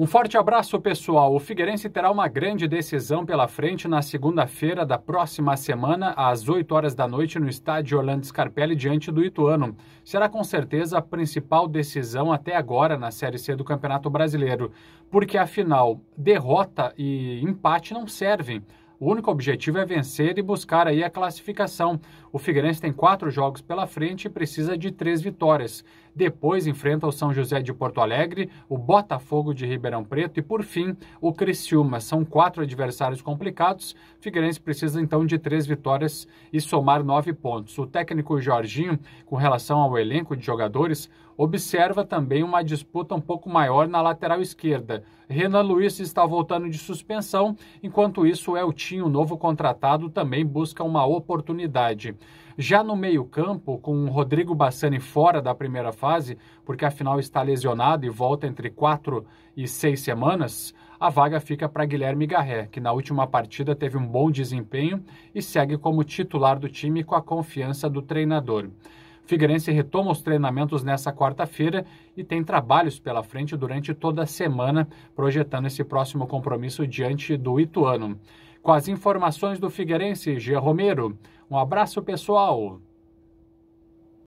Um forte abraço, pessoal. O Figueirense terá uma grande decisão pela frente na segunda-feira da próxima semana, às 8 horas da noite, no estádio Orlando Scarpelli, diante do Ituano. Será com certeza a principal decisão até agora na Série C do Campeonato Brasileiro, porque afinal, derrota e empate não servem. O único objetivo é vencer e buscar aí a classificação. O Figueirense tem quatro jogos pela frente e precisa de três vitórias. Depois enfrenta o São José de Porto Alegre, o Botafogo de Ribeirão Preto e, por fim, o Criciúma. São quatro adversários complicados. O Figueirense precisa então de três vitórias e somar nove pontos. O técnico Jorginho, com relação ao elenco de jogadores, observa também uma disputa um pouco maior na lateral esquerda. Renan Luiz está voltando de suspensão, enquanto isso, o Eltinho, novo contratado, também busca uma oportunidade. Já no meio-campo, com o Rodrigo Bassani fora da primeira fase, porque afinal está lesionado e volta entre quatro e seis semanas, a vaga fica para Guilherme Garré, que na última partida teve um bom desempenho e segue como titular do time com a confiança do treinador. Figueirense retoma os treinamentos nessa quarta-feira e tem trabalhos pela frente durante toda a semana, projetando esse próximo compromisso diante do Ituano. Com as informações do Figueirense, G. Romero. Um abraço, pessoal!